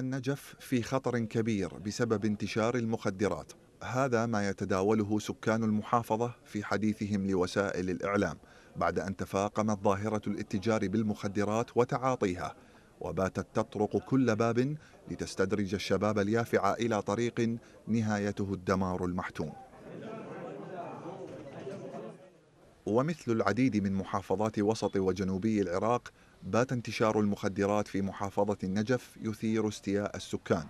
النجف في خطر كبير بسبب انتشار المخدرات هذا ما يتداوله سكان المحافظة في حديثهم لوسائل الإعلام بعد أن تفاقمت ظاهرة الاتجار بالمخدرات وتعاطيها وباتت تطرق كل باب لتستدرج الشباب اليافع إلى طريق نهايته الدمار المحتوم ومثل العديد من محافظات وسط وجنوبي العراق بات انتشار المخدرات في محافظة النجف يثير استياء السكان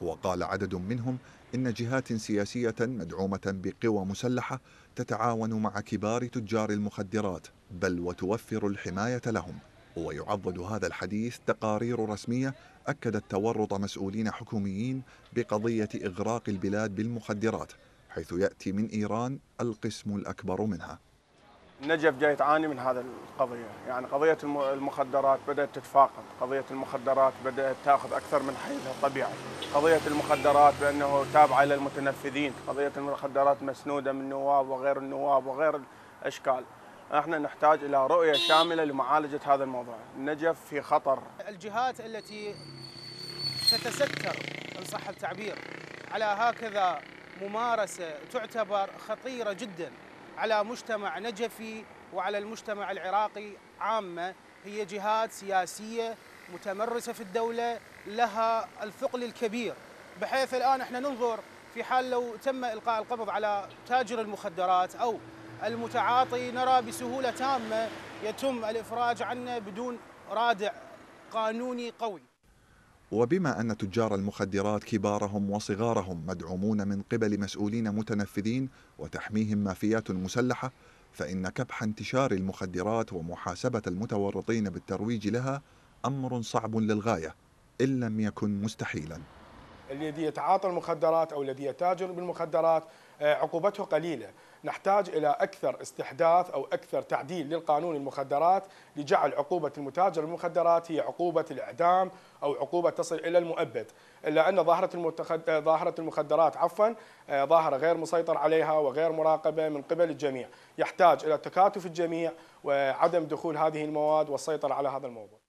وقال عدد منهم إن جهات سياسية مدعومة بقوى مسلحة تتعاون مع كبار تجار المخدرات بل وتوفر الحماية لهم ويعضد هذا الحديث تقارير رسمية أكدت تورط مسؤولين حكوميين بقضية إغراق البلاد بالمخدرات حيث يأتي من إيران القسم الأكبر منها نجف جاي تعاني من هذا القضية يعني قضية المخدرات بدأت تتفاقم قضية المخدرات بدأت تأخذ أكثر من حيزها الطبيعي قضية المخدرات بأنه تابعة للمتنفذين قضية المخدرات مسنودة من نواب وغير النواب وغير الأشكال احنا نحتاج الى رؤيه شامله لمعالجه هذا الموضوع، النجف في خطر. الجهات التي تتستر ان صح التعبير على هكذا ممارسه تعتبر خطيره جدا على مجتمع نجفي وعلى المجتمع العراقي عامة هي جهات سياسية متمرسة في الدولة لها الثقل الكبير بحيث الآن احنا ننظر في حال لو تم إلقاء القبض على تاجر المخدرات أو المتعاطي نرى بسهولة تامة يتم الإفراج عنه بدون رادع قانوني قوي وبما أن تجار المخدرات كبارهم وصغارهم مدعومون من قبل مسؤولين متنفذين وتحميهم مافيات مسلحة فإن كبح انتشار المخدرات ومحاسبة المتورطين بالترويج لها أمر صعب للغاية إن لم يكن مستحيلاً الذي يتعاطى المخدرات او الذي يتاجر بالمخدرات آه، عقوبته قليله، نحتاج الى اكثر استحداث او اكثر تعديل للقانون المخدرات لجعل عقوبه المتاجر بالمخدرات هي عقوبه الاعدام او عقوبه تصل الى المؤبد، الا ان ظاهره المتخد... آه، ظاهره المخدرات عفوا آه، ظاهره غير مسيطر عليها وغير مراقبه من قبل الجميع، يحتاج الى تكاتف الجميع وعدم دخول هذه المواد والسيطره على هذا الموضوع.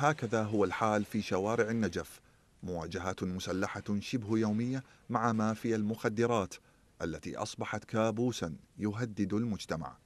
هكذا هو الحال في شوارع النجف مواجهات مسلحة شبه يومية مع مافيا المخدرات التي أصبحت كابوسا يهدد المجتمع